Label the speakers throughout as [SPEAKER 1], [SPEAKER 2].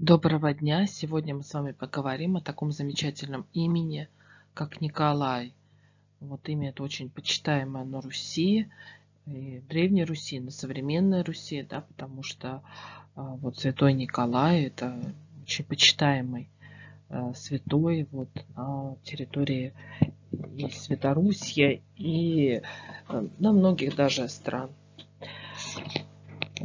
[SPEAKER 1] Доброго дня! Сегодня мы с вами поговорим о таком замечательном имени, как Николай. Вот имя это очень почитаемое на Руси, и Древней Руси, на современной Руси, да, потому что а, вот святой Николай это очень почитаемый а, святой вот на территории и Святорусья, и а, на многих даже стран.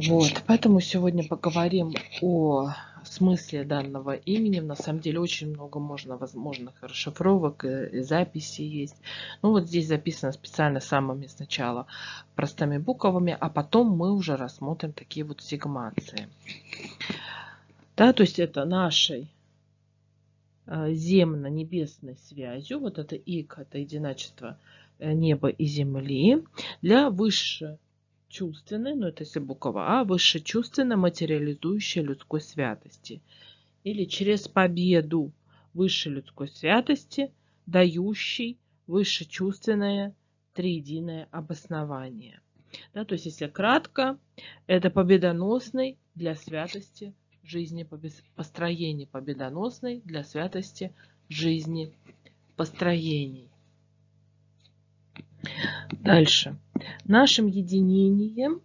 [SPEAKER 1] Вот, поэтому сегодня поговорим о смысле данного имени. На самом деле очень много можно возможных расшифровок э, и, записей есть. Ну вот здесь записано специально самыми сначала простыми буквами, а потом мы уже рассмотрим такие вот сегмации. Да, то есть это нашей э, земно-небесной связью, вот это ик, это единочество э, неба и земли, для высшего чувственной, ну это если буква А, выше чувственное материализующее людской святости. Или через победу высшей людской святости, дающей выше чувственное триединое обоснование. Да, то есть, если кратко, это победоносный для святости жизни, построений победоносный для святости жизни построений. Дальше нашим единением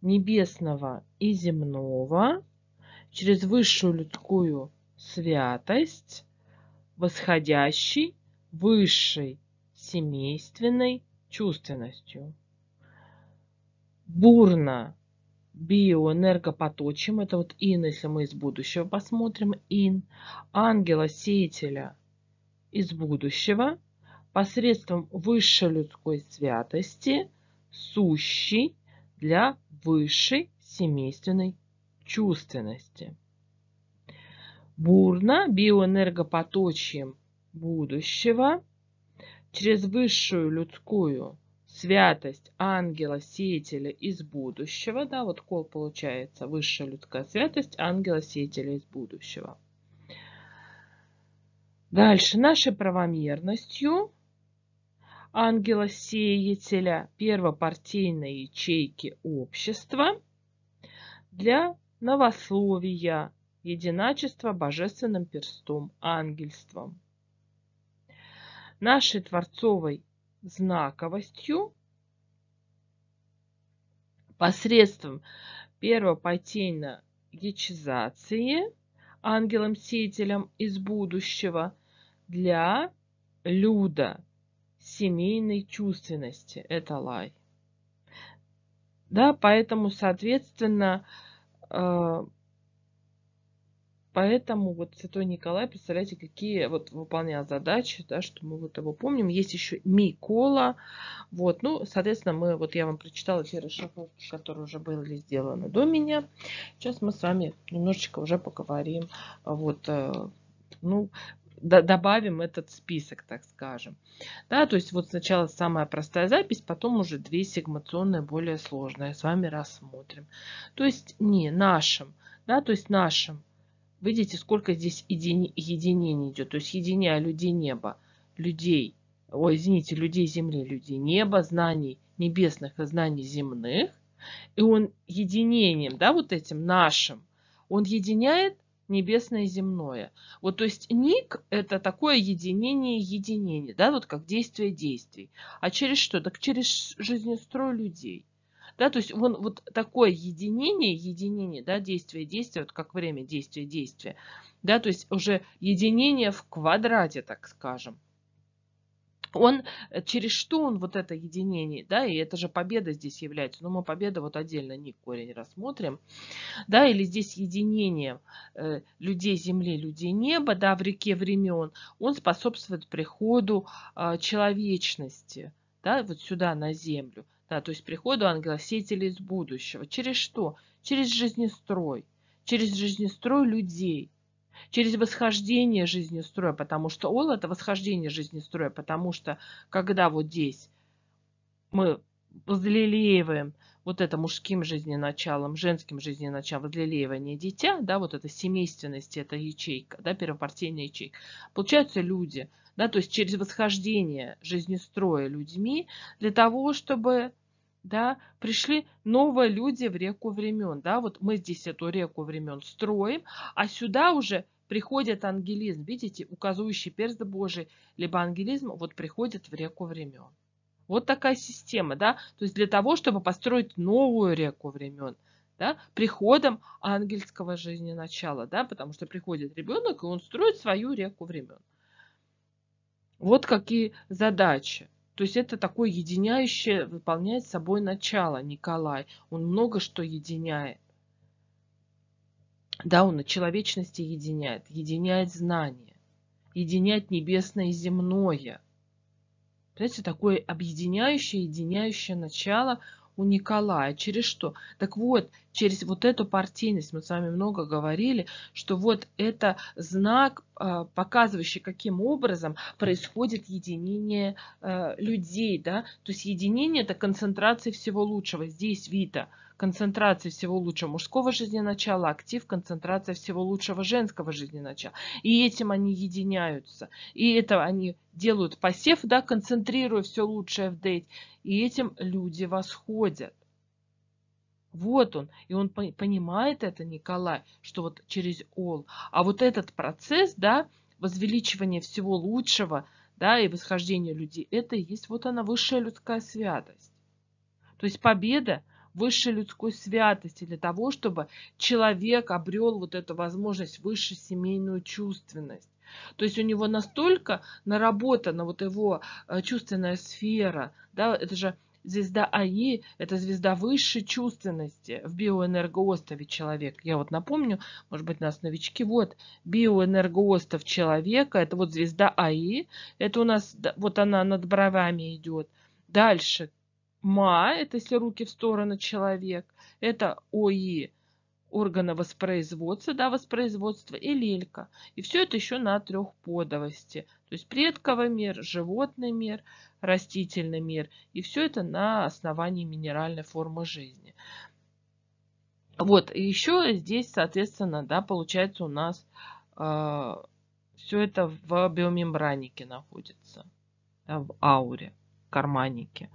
[SPEAKER 1] небесного и земного через высшую людскую святость, восходящей высшей семейственной чувственностью. Бурно биоэнергопоточим, это вот ин, если мы из будущего посмотрим, ин, ангела-сеятеля из будущего – посредством высшей людской святости, сущий для высшей семейственной чувственности. Бурно биоэнергопоточьем будущего через высшую людскую святость ангела-сеятеля из будущего, да, вот кол получается, высшая людская святость ангела-сеятеля из будущего. Дальше нашей правомерностью ангела-сеятеля первопартийной ячейки общества для новословия единачества божественным перстом, ангельством. Нашей творцовой знаковостью посредством первопотейно ячизации ангелом-сеятелем из будущего для люда семейной чувственности. Это лай. Да, поэтому, соответственно, э, Поэтому вот Святой Николай, представляете, какие вот выполнял задачи, да, что мы вот его помним. Есть еще Микола. Вот, ну, соответственно, мы, вот я вам прочитала те расшифровки, которые уже были сделаны до меня. Сейчас мы с вами немножечко уже поговорим. Вот, э, ну, добавим этот список, так скажем. Да, то есть вот сначала самая простая запись, потом уже две сегмационные более сложные с вами рассмотрим. То есть не нашим, да, то есть нашим. Видите, сколько здесь единений идет. То есть единяя людей неба, людей, ой, извините, людей земли, людей неба, знаний небесных и знаний земных. И он единением, да, вот этим нашим, он единяет небесное земное. Вот, то есть ник – это такое единение единение, да, вот как действие действий. А через что? Так через жизнестрой людей. Да, то есть вон, вот такое единение, единение, да, действие, действия вот как время, действия-действия, да, то есть уже единение в квадрате, так скажем, он э, через что он вот это единение, да, и это же победа здесь является, но ну, мы победа вот отдельно ник корень рассмотрим, да, или здесь единение э, людей земли, людей неба, да, в реке времен, он способствует приходу э, человечности, да, вот сюда на землю, да, то есть приходу ангелосителей из будущего. Через что? Через жизнестрой, через жизнестрой людей, через восхождение жизнестроя, потому что ол – это восхождение жизнестроя, потому что когда вот здесь мы возлелеиваем вот это мужским жизненачалом, женским жизненачалом, возлелеивание дитя, да, вот это семейственность, это ячейка, да, первопартийная ячейка, получаются люди, да, то есть через восхождение жизнестроя людьми для того, чтобы да, пришли новые люди в реку времен, да, вот мы здесь эту реку времен строим, а сюда уже приходит ангелизм, видите, указывающий перст Божий, либо ангелизм вот приходит в реку времен. Вот такая система, да, то есть для того, чтобы построить новую реку времен, да, приходом ангельского жизни начала, да, потому что приходит ребенок, и он строит свою реку времен. Вот какие задачи. То есть это такое единяющее выполняет собой начало Николай. Он много что единяет. Да, он на человечности единяет, единяет знания, единяет небесное и земное. Понимаете, такое объединяющее, единяющее начало – у Николая. Через что? Так вот, через вот эту партийность, мы с вами много говорили, что вот это знак, а, показывающий, каким образом происходит единение э, людей. Да? То есть единение – это концентрация всего лучшего. Здесь Вита – Концентрация всего лучшего мужского жизненачала, актив, концентрация всего лучшего женского жизненачала. И этим они единяются. И это они делают посев, да, концентрируя все лучшее в дейт. И этим люди восходят. Вот он. И он понимает это, Николай, что вот через ол. А вот этот процесс, да, возвеличивания всего лучшего, да, и восхождения людей, это и есть вот она высшая людская святость. То есть победа высшей людской святости, для того, чтобы человек обрел вот эту возможность высшей семейную чувственность. То есть у него настолько наработана вот его э, чувственная сфера, да, это же звезда АИ – это звезда высшей чувственности в биоэнергоостове человек. Я вот напомню, может быть, нас новички, вот биоэнергоостов человека – это вот звезда АИ, это у нас, вот она над бровами идет. Дальше Ма – это если руки в сторону человек. Это ОИ – органа воспроизводства, да, воспроизводства, и лелька. И все это еще на трехподовости. То есть предковый мир, животный мир, растительный мир. И все это на основании минеральной формы жизни. Вот, и еще здесь, соответственно, да, получается у нас э, а, все это в биомембранике находится, да, в ауре, карманике. карманнике.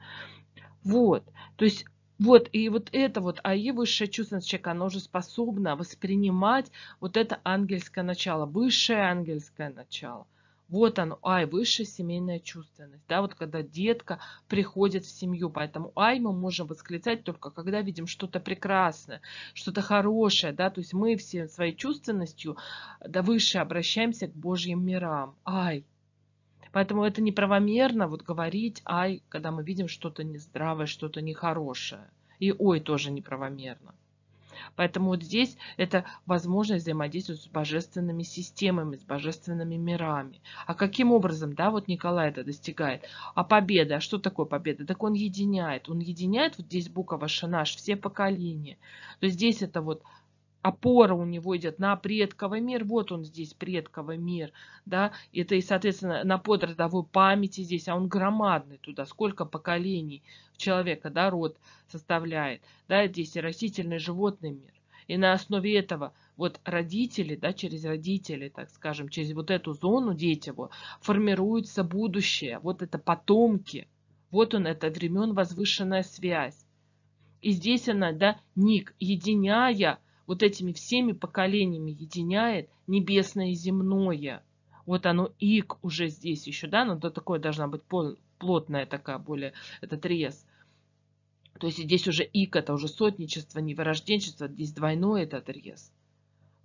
[SPEAKER 1] Вот. То есть вот, и вот это вот АИ, высшее чувственность, человека, оно уже способно воспринимать вот это ангельское начало, высшее ангельское начало. Вот оно, ай, высшая семейная чувственность. Да, вот когда детка приходит в семью. Поэтому ай мы можем восклицать только когда видим что-то прекрасное, что-то хорошее. Да, то есть мы все своей чувственностью до да, выше обращаемся к Божьим мирам. Ай, Поэтому это неправомерно вот говорить «ай», когда мы видим что-то нездравое, что-то нехорошее. И «ой» тоже неправомерно. Поэтому вот здесь это возможность взаимодействовать с божественными системами, с божественными мирами. А каким образом, да, вот Николай это достигает? А победа, а что такое победа? Так он единяет, он единяет вот здесь буква Шанаш, все поколения. То есть здесь это вот опора у него идет на предковый мир, вот он здесь предковый мир, да, это и, соответственно, на подродовой памяти здесь, а он громадный туда, сколько поколений человека, да, род составляет, да, здесь и растительный, и животный мир. И на основе этого вот родители, да, через родители, так скажем, через вот эту зону дети детеву формируется будущее, вот это потомки, вот он, это времен возвышенная связь. И здесь она, да, ник, единяя вот этими всеми поколениями единяет небесное и земное. Вот оно ик уже здесь еще, да, но то такое должна быть плотная такая более, этот рез. То есть здесь уже ик, это уже сотничество, неворожденчество, здесь двойной этот рез.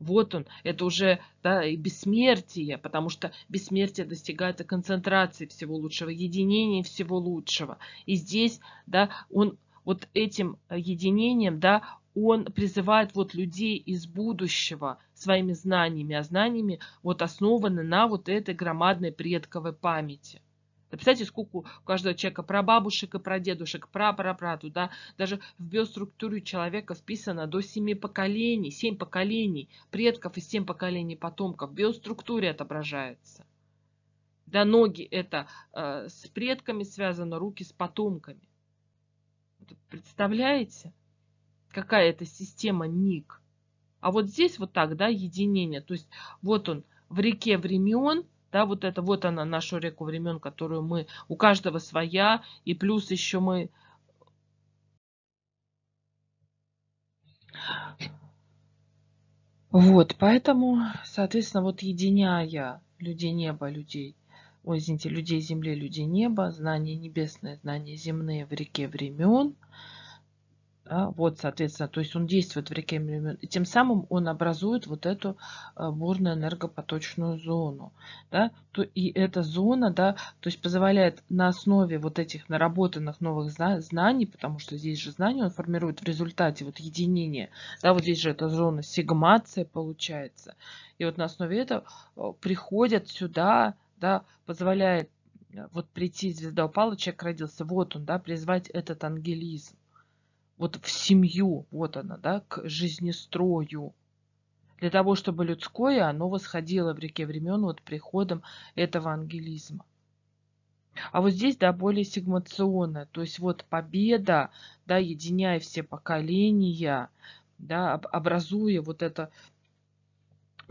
[SPEAKER 1] Вот он, это уже да, и бессмертие, потому что бессмертие достигается концентрации всего лучшего, единения всего лучшего. И здесь да, он вот этим э, единением да, он призывает вот людей из будущего своими знаниями, а знаниями вот основаны на вот этой громадной предковой памяти. Представляете, сколько у каждого человека про бабушек и про дедушек, про прапрапраду, да, даже в биоструктуре человека вписано до семи поколений, семь поколений предков и семь поколений потомков. В биоструктуре отображается. Да, ноги это э, с предками связано, руки с потомками. Представляете? какая то система ник. А вот здесь вот так, да, единение. То есть вот он в реке времен, да, вот это, вот она, нашу реку времен, которую мы, у каждого своя, и плюс еще мы... Вот, поэтому, соответственно, вот единяя людей неба, людей, ой, извините, людей земли, людей неба, знания небесные, знания земные в реке времен – да, вот, соответственно, то есть он действует в реке времен, и тем самым он образует вот эту э, бурную энергопоточную зону. Да, то, и эта зона, да, то есть позволяет на основе вот этих наработанных новых знаний, потому что здесь же знания он формирует в результате вот единения, да, вот здесь же эта зона сигмация получается. И вот на основе этого э, приходят сюда, да, позволяет э, вот прийти звезда упала, человек родился, вот он, да, призвать этот ангелизм вот в семью, вот она, да, к жизнестрою, для того, чтобы людское, оно восходило в реке времен вот приходом этого ангелизма. А вот здесь, да, более сигмационное, то есть вот победа, да, единяя все поколения, да, образуя вот это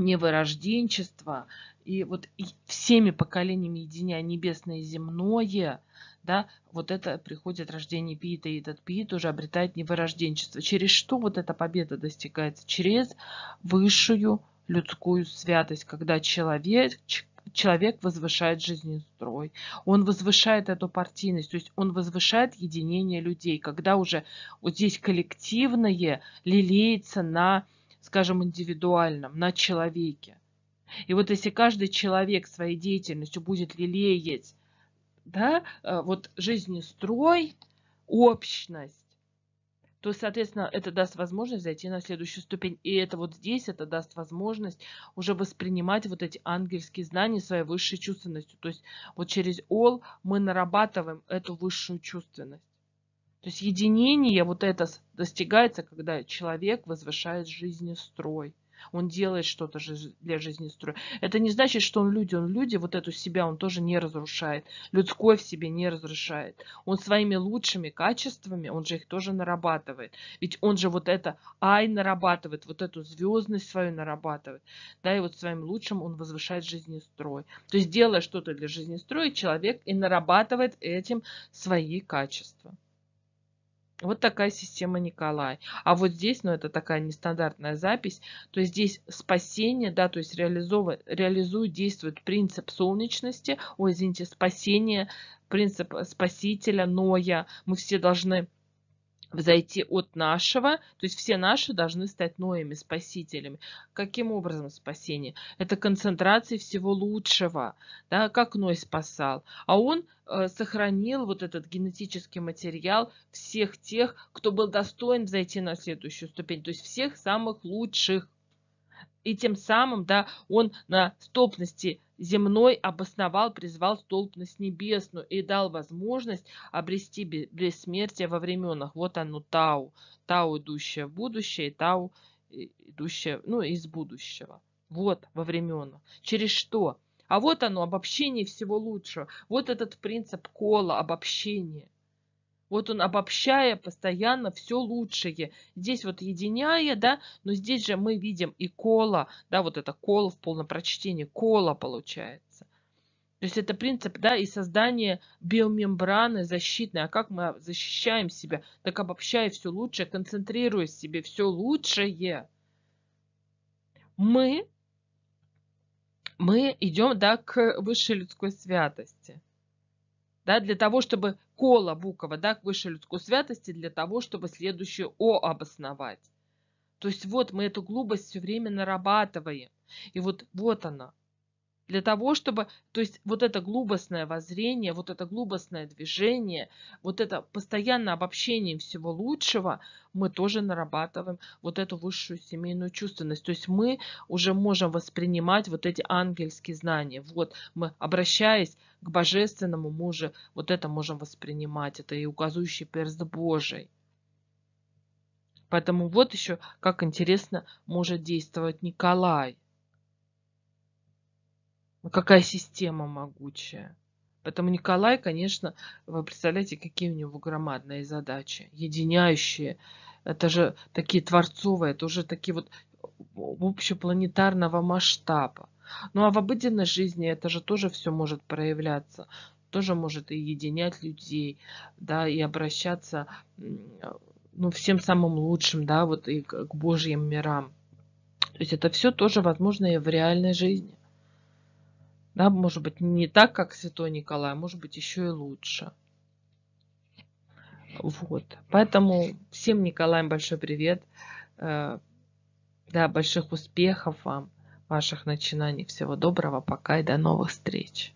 [SPEAKER 1] невырожденчество, и вот всеми поколениями единя небесное и земное, да, вот это приходит рождение Пиита, и этот Пиит уже обретает невырожденчество. Через что вот эта победа достигается? Через высшую людскую святость, когда человек, человек возвышает жизнестрой, он возвышает эту партийность, то есть он возвышает единение людей, когда уже вот здесь коллективное лелеется на скажем, индивидуальном, на человеке. И вот если каждый человек своей деятельностью будет лелеять да, э, вот жизнестрой, общность, то, соответственно, это даст возможность зайти на следующую ступень. И это вот здесь, это даст возможность уже воспринимать вот эти ангельские знания своей высшей чувственностью. То есть вот через ОЛ мы нарабатываем эту высшую чувственность. То есть единение, вот это достигается, когда человек возвышает жизнестрой. Он делает что-то для жизнестроя. Это не значит, что он люди, он люди, вот эту себя он тоже не разрушает. Людской в себе не разрушает. Он своими лучшими качествами, он же их тоже нарабатывает. Ведь он же вот это ай нарабатывает, вот эту звездность свою нарабатывает. Да, и вот своим лучшим он возвышает жизнестрой. То есть делая что-то для жизнестроя, человек и нарабатывает этим свои качества. Вот такая система Николай. А вот здесь, ну это такая нестандартная запись, то здесь спасение, да, то есть реализовывает, реализует, действует принцип солнечности, ой, извините, спасение, принцип э, спасителя, Ноя. Мы все должны взойти от нашего, то есть все наши должны стать Ноями, спасителями. Каким образом спасение? Это концентрация всего лучшего, да, как Ной спасал. А он э, сохранил вот этот генетический материал всех тех, кто был достоин взойти на следующую ступень, то есть всех самых лучших. И тем самым, да, он на стопности земной обосновал, призвал столбность небесную и дал возможность обрести бессмертие во временах. Вот оно Тау. Тау, идущее в будущее, и Тау, идущее ну, из будущего. Вот во временах. Через что? А вот оно, обобщение всего лучшего. Вот этот принцип кола, обобщение вот он, обобщая постоянно все лучшее. Здесь вот единяя, да, но здесь же мы видим и кола, да, вот это кола в полном прочтении, кола получается. То есть это принцип, да, и создание биомембраны защитной. А как мы защищаем себя? Так обобщая все лучшее, концентрируя в себе все лучшее. Мы, мы идем, да, к высшей людской святости да, для того, чтобы кола Букова, да, выше людской святости, для того, чтобы следующее О обосновать. То есть вот мы эту глупость все время нарабатываем. И вот, вот она, для того, чтобы, то есть вот это глубостное воззрение, вот это глубостное движение, вот это постоянное обобщение всего лучшего, мы тоже нарабатываем вот эту высшую семейную чувственность. То есть мы уже можем воспринимать вот эти ангельские знания. Вот мы, обращаясь к божественному, Мужу, вот это можем воспринимать. Это и указующий перст Божий. Поэтому вот еще как интересно может действовать Николай. Ну какая система могучая. Поэтому Николай, конечно, вы представляете, какие у него громадные задачи, единяющие. Это же такие творцовые, это уже такие вот общепланетарного масштаба. Ну а в обыденной жизни это же тоже все может проявляться, тоже может и единять людей, да, и обращаться ну, всем самым лучшим, да, вот и к Божьим мирам. То есть это все тоже возможно и в реальной жизни. Да, может быть, не так, как Святой Николай, а может быть, еще и лучше. Вот. Поэтому всем Николаем большой привет. Э, да, больших успехов вам, ваших начинаний. Всего доброго, пока и до новых встреч.